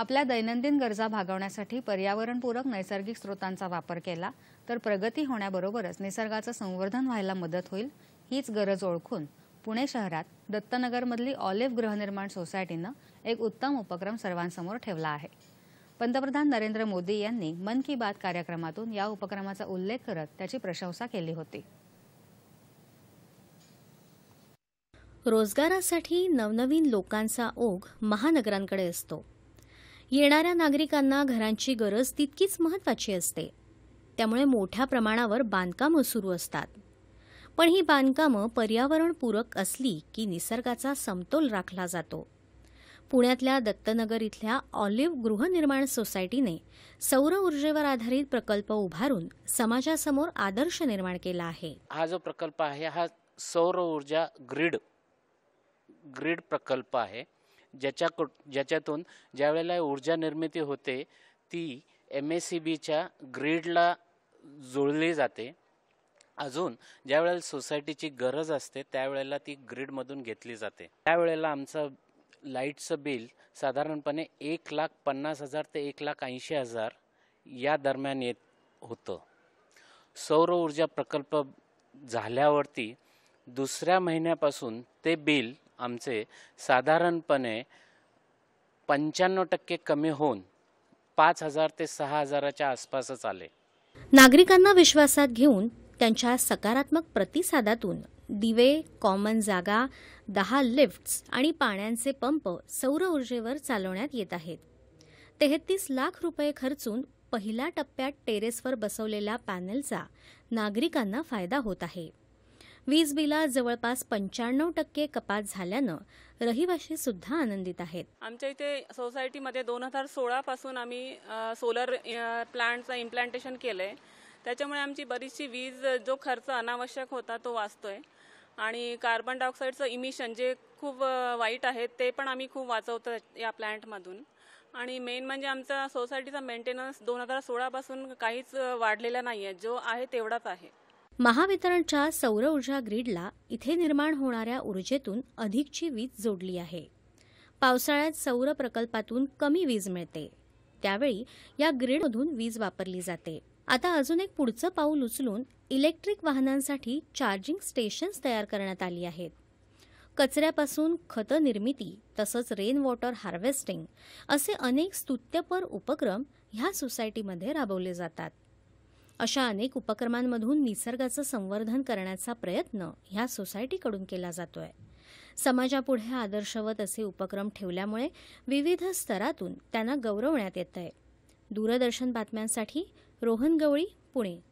आपल्या दैनंदिन गरजा भागवण्यासाठी पर्यावरणपूरक नैसर्गिक स्रोतांचा वापर केला तर प्रगती होण्याबरोबरच निसर्गाचं संवर्धन व्हायला मदत होईल हीच गरज ओळखून पुणे शहरात दत्तनगरमधली ऑलिव्ह गृहनिर्माण सोसायटीनं एक उत्तम उपक्रम सर्वांसमोर ठेवला आहे पंतप्रधान नरेंद्र मोदी यांनी मन की बात कार्यक्रमातून या उपक्रमाचा उल्लेख करत त्याची प्रशंसा केली होती रोजगारासाठी नवनवीन लोकांचा ओघ महानगरांकडे असतो येणाऱ्या नागरिकांना घरांची गरज तितकीच महत्त्वाची असते त्यामुळे मोठ्या प्रमाणावर बांधकामं सुरू असतात पण ही बांधकामं पर्यावरणपूरक असली की निसर्गाचा समतोल राखला जातो पुण्यातल्या दत्तनगर इथल्या ऑलिव्ह गृहनिर्माण सोसायटीने सौर ऊर्जेवर आधारित प्रकल्प उभारून समाजासमोर आदर्श निर्माण केला आहे हा जो प्रकल्प आहे हा सौर ऊर्जा ग्रीड ग्रीड प्रकल्प आहे ज्याच्याकु ज्याच्यातून ज्यावेळेला ऊर्जा निर्मिती होते ती एम एस सी बीच्या ग्रीडला जुळली जाते अजून ज्या वेळेला सोसायटीची गरज असते त्यावेळेला ती ग्रीडमधून घेतली जाते त्यावेळेला आमचं लाईटचं बिल साधारणपणे एक लाख पन्नास हजार ते एक लाख ऐंशी हजार या दरम्यान येत होतं सौर ऊर्जा प्रकल्प झाल्यावरती दुसऱ्या महिन्यापासून ते बिल आमचे साधारणपणे पंच्याण्णव टक्के कमी होऊन पाच हजार ते सहा हजाराच्या आसपासच आले नागरिकांना विश्वासात घेऊन त्यांच्या सकारात्मक प्रतिसादातून दिवे कॉमन जागा दहा लिफ्ट्स आणि पाण्याचे पंप सौर ऊर्जेवर चालवण्यात येत आहेत तेहतीस लाख रुपये खर्चून पहिल्या टप्प्यात टेरेसवर बसवलेल्या पॅनेलचा नागरिकांना फायदा होत आहे वीज बिला जवळपास पंच्याण्णव टक्के कपात झाल्यानं रहिवाशी सुद्धा आनंदित आहेत आमच्या इथे सोसायटीमध्ये दोन हजार सोळा पासून आम्ही सोलर प्लांटचं इम्प्लांटेशन केलंय त्याच्यामुळे आमची बरीचशी वीज जो खर्च अनावश्यक होता तो वाचतोय आणि कार्बन डायऑक्साईडचं इमिशन जे खूप वाईट आहे ते पण आम्ही खूप वाचवतो या प्लांटमधून आणि मेन म्हणजे आमचा सोसायटीचा मेंटेनन्स दोन हजार सोळापासून काहीच वाढलेला नाही आहे जो आहे तेवढाच आहे महावितरणच्या सौर ऊर्जा ग्रीडला इथे निर्माण होणाऱ्या ऊर्जेतून अधिकची वीज जोडली आहे पावसाळ्यात सौर प्रकल्पातून कमी वीज मिळते त्यावेळी या ग्रीडमधून वीज वापरली जाते आता अजून एक पुढचं पाऊल उचलून इलेक्ट्रिक वाहनांसाठी चार्जिंग स्टेशन्स तयार करण्यात आली आहेत कचऱ्यापासून खत निर्मिती तसंच रेन वॉटर हार्वेस्टिंग असे अनेक स्तुत्यपर उपक्रम ह्या सोसायटीमध्ये राबवले जातात अशा अनेक उपक्रमांमधून निसर्गाचं संवर्धन करण्याचा प्रयत्न ह्या सोसायटीकडून केला जातोय समाजापुढे आदर्शवत असे उपक्रम ठेवल्यामुळे विविध स्तरातून त्यांना गौरवण्यात येत आहे दूरदर्शन बातम्यांसाठी रोहन गवळी पुणे